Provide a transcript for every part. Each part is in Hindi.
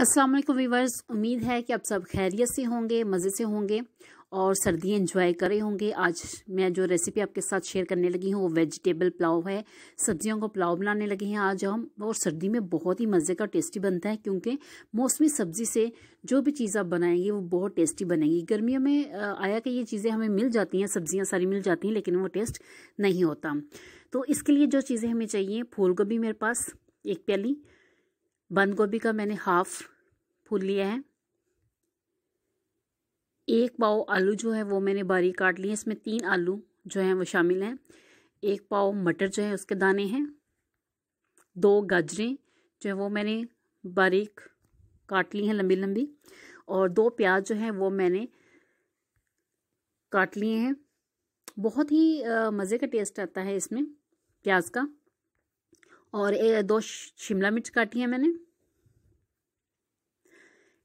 अस्सलाम वालेकुम वीवर्स उम्मीद है कि आप सब खैरियत से होंगे मज़े से होंगे और सर्दी इन्जॉय कर रहे होंगे आज मैं जो रेसिपी आपके साथ शेयर करने लगी हूँ वो वेजिटेबल पुलाव है सब्जियों को पुलाव बनाने लगे हैं आज हम और सर्दी में बहुत ही मज़े का टेस्टी बनता है क्योंकि मौसमी सब्ज़ी से जो भी चीज़ आप बनाएंगे वो बहुत टेस्टी बनेगी गर्मियों में आया कि ये चीज़ें हमें मिल जाती हैं सब्ज़ियाँ सारी मिल जाती हैं लेकिन वो टेस्ट नहीं होता तो इसके लिए जो चीज़ें हमें चाहिए फूल गोभी मेरे पास एक प्याली बंद गोभी का मैंने हाफ फूल लिया है एक पाव आलू जो है वो मैंने बारीक काट लिए इसमें तीन आलू जो हैं वो शामिल हैं एक पाव मटर जो है उसके दाने हैं दो गाजरें जो है वो मैंने बारीक काट ली हैं लंबी लंबी और दो प्याज जो हैं वो मैंने काट लिए हैं बहुत ही मज़े का टेस्ट आता है इसमें प्याज का और दो शिमला मिर्च काटी है मैंने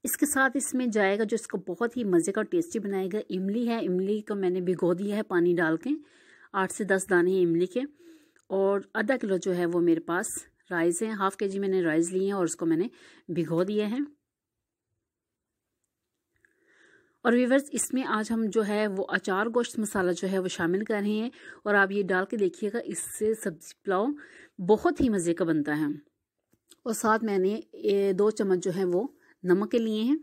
इसके साथ इसमें जाएगा जो इसको बहुत ही मज़े का टेस्टी बनाएगा इमली है इमली को मैंने भिगो दिया है पानी डाल के आठ से दस दाने हैं इमली के और आधा किलो जो है वो मेरे पास राइस हैं हाफ़ के जी मैंने राइस लिए हैं और उसको मैंने भिगो दिए हैं और वीवर्स इसमें आज हम जो है वो अचार गोश्त मसाला जो है वो शामिल कर रहे हैं और आप ये डाल के देखिएगा इससे सब्जी पुलाव बहुत ही मज़े का बनता है और साथ मैंने दो चम्मच जो है वो नमक के लिए हैं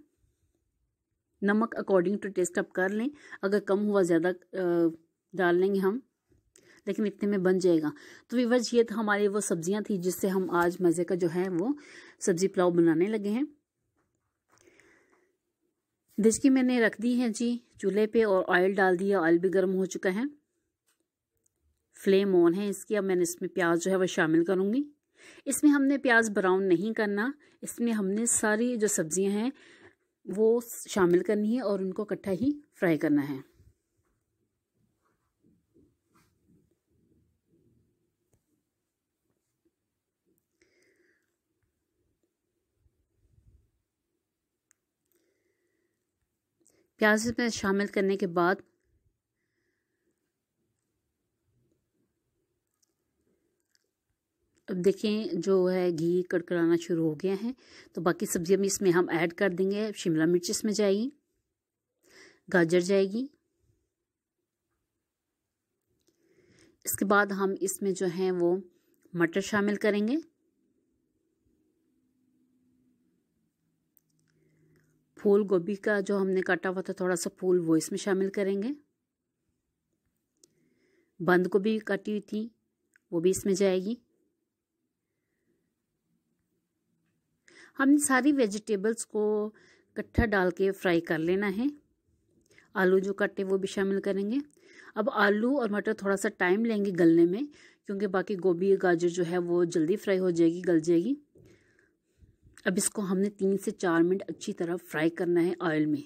नमक अकॉर्डिंग टू टेस्ट आप कर लें अगर कम हुआ ज़्यादा डाल लेंगे हम लेकिन इतने में बन जाएगा तो वीवर्स ये तो हमारी वो सब्जियाँ थी जिससे हम आज मज़े का जो है वो सब्ज़ी पुलाव बनाने लगे हैं देचकी मैंने रख दी है जी चूल्हे पे और ऑयल डाल दिया ऑयल भी गर्म हो चुका है फ्लेम ऑन है इसकी अब मैंने इसमें प्याज जो है वो शामिल करूँगी इसमें हमने प्याज ब्राउन नहीं करना इसमें हमने सारी जो सब्जियां हैं वो शामिल करनी है और उनको इकट्ठा ही फ्राई करना है प्याज में शामिल करने के बाद अब देखें जो है घी कड़कड़ाना शुरू हो गया है तो बाकी सब्जियां भी इसमें हम ऐड कर देंगे शिमला मिर्च इसमें जाएगी गाजर जाएगी इसके बाद हम इसमें जो है वो मटर शामिल करेंगे फूल गोभी का जो हमने काटा हुआ था थोड़ा सा फूल वो इसमें शामिल करेंगे बंद गोभी काटी हुई थी वो भी इसमें जाएगी हमने सारी वेजिटेबल्स को कट्ठा डाल के फ्राई कर लेना है आलू जो कटे वो भी शामिल करेंगे अब आलू और मटर थोड़ा सा टाइम लेंगे गलने में क्योंकि बाकी गोभी गाजर जो है वो जल्दी फ्राई हो जाएगी गल जाएगी अब इसको हमने तीन से चार मिनट अच्छी तरह फ्राई करना है ऑयल में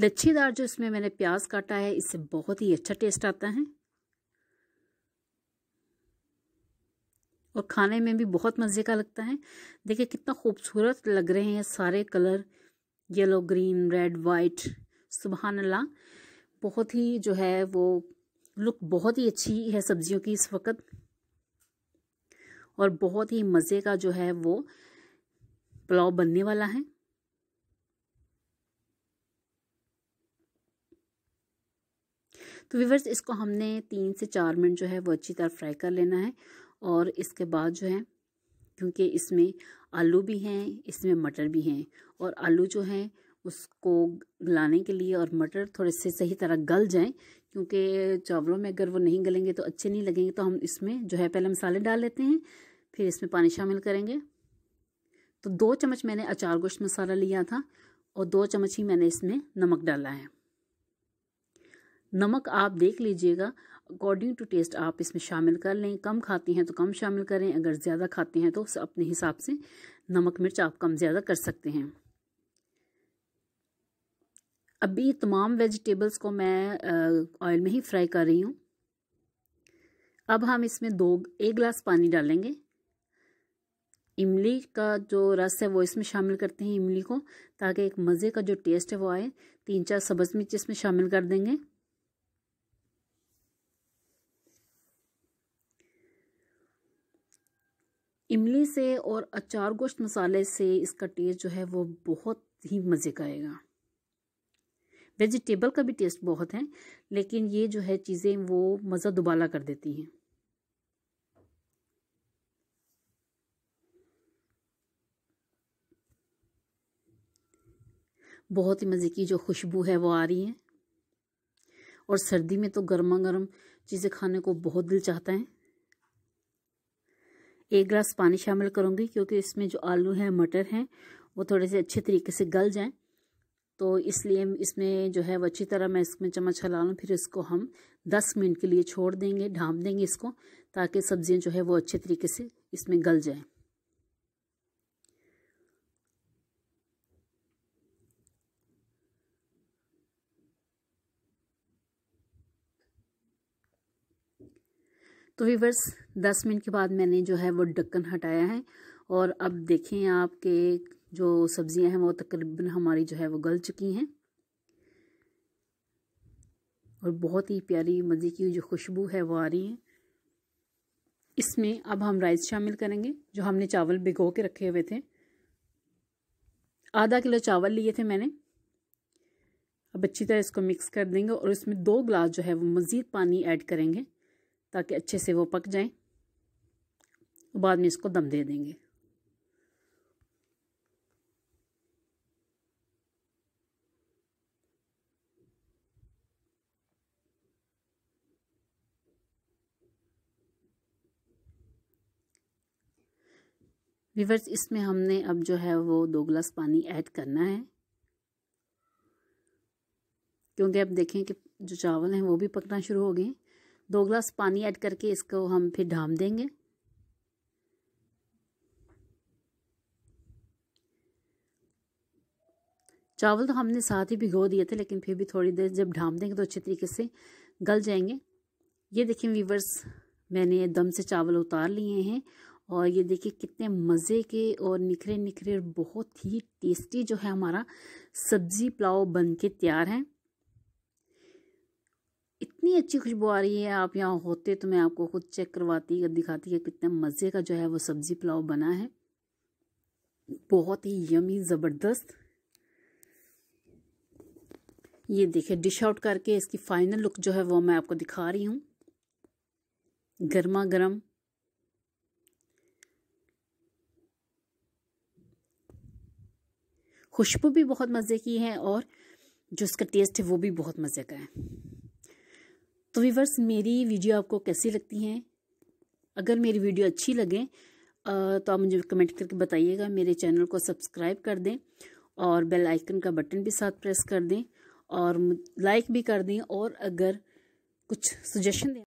लच्छीदार जो इसमें मैंने प्याज काटा है इससे बहुत ही अच्छा टेस्ट आता है और खाने में भी बहुत मज़े का लगता है देखिए कितना खूबसूरत लग रहे हैं सारे colour yellow green red white सुबहान अल्लाह बहुत ही जो है वो लुक बहुत ही अच्छी है सब्जियों की इस वक्त और बहुत ही मज़े का जो है वो पुलाव बनने वाला है तो वीवर्स इसको हमने तीन से चार मिनट जो है वो अच्छी तरह फ्राई कर लेना है और इसके बाद जो है क्योंकि इसमें आलू भी हैं इसमें मटर भी हैं और आलू जो हैं उसको गलाने के लिए और मटर थोड़े से सही तरह गल जाएं क्योंकि चावलों में अगर वो नहीं गलेंगे तो अच्छे नहीं लगेंगे तो हम इसमें जो है पहले मसाले डाल लेते हैं फिर इसमें पानी शामिल करेंगे तो दो चम्मच मैंने अचार गोश्त मसाला लिया था और दो चम्मच ही मैंने इसमें नमक डाला है नमक आप देख लीजिएगा अकॉर्डिंग टू टेस्ट आप इसमें शामिल कर लें कम खाती हैं तो कम शामिल करें अगर ज़्यादा खाते हैं तो अपने हिसाब से नमक मिर्च आप कम ज़्यादा कर सकते हैं अभी तमाम वेजिटेबल्स को मैं ऑयल में ही फ्राई कर रही हूँ अब हम इसमें दो एक गिलास पानी डालेंगे इमली का जो रस है वो इसमें शामिल करते हैं इमली को ताकि एक मज़े का जो टेस्ट है वो आए तीन चार सब्ज़ मिर्च इसमें शामिल कर देंगे इमली से और अचार गोश्त मसाले से इसका टेस्ट जो है वो बहुत ही मज़े का आएगा वेजिटेबल का भी टेस्ट बहुत है लेकिन ये जो है चीज़ें वो मज़ा दुबाला कर देती हैं बहुत ही मज़े की जो खुशबू है वो आ रही है और सर्दी में तो गर्मा गर्म चीज़ें खाने को बहुत दिल चाहता है एक गिलास पानी शामिल करूँगी क्योंकि इसमें जो आलू हैं मटर हैं वो थोड़े से अच्छे तरीके से गल जाएं तो इसलिए इसमें जो है वो अच्छी तरह मैं इसमें चम्मच हला लूँ फिर इसको हम 10 मिनट के लिए छोड़ देंगे ढाँप देंगे इसको ताकि सब्ज़ियाँ जो है वो अच्छे तरीके से इसमें गल जाएँ तो वीवर्स दस मिनट के बाद मैंने जो है वो ढक्कन हटाया है और अब देखें आपके जो सब्ज़ियां हैं वो तकरीबन हमारी जो है वो गल चुकी हैं और बहुत ही प्यारी मज़े की जो खुशबू है वो आ रही है इसमें अब हम राइस शामिल करेंगे जो हमने चावल भिगो के रखे हुए थे आधा किलो चावल लिए थे मैंने अब अच्छी तरह इसको मिक्स कर देंगे और इसमें दो गिलास जो है वो मज़ीद पानी ऐड करेंगे ताकि अच्छे से वो पक जाए बाद में इसको दम दे देंगे वीवर्स इसमें हमने अब जो है वो दो गिलास पानी ऐड करना है क्योंकि अब देखें कि जो चावल हैं वो भी पकना शुरू हो गए दो ग्लास पानी ऐड करके इसको हम फिर ढाम देंगे चावल तो हमने साथ ही भिगो दिए थे लेकिन फिर भी थोड़ी देर जब ढाम देंगे तो अच्छे तरीके से गल जाएंगे ये देखिए वीवर्स मैंने दम से चावल उतार लिए हैं और ये देखिए कितने मज़े के और निखरे निखरे बहुत ही टेस्टी जो है हमारा सब्ज़ी पुलाव बन के तैयार है कितनी अच्छी खुशबू आ रही है आप यहाँ होते तो मैं आपको खुद चेक करवाती दिखाती है कितना मज़े का जो है वो सब्ज़ी पुलाव बना है बहुत ही यमी ज़बरदस्त ये देखिए डिश आउट करके इसकी फाइनल लुक जो है वो मैं आपको दिखा रही हूँ गर्मा गर्म खुशबू भी बहुत मज़े की है और जो इसका टेस्ट है वो भी बहुत मज़े का है तो वीवर्स मेरी वीडियो आपको कैसी लगती हैं अगर मेरी वीडियो अच्छी लगे तो आप मुझे कमेंट करके बताइएगा मेरे चैनल को सब्सक्राइब कर दें और बेल आइकन का बटन भी साथ प्रेस कर दें और लाइक भी कर दें और अगर कुछ सजेशन दें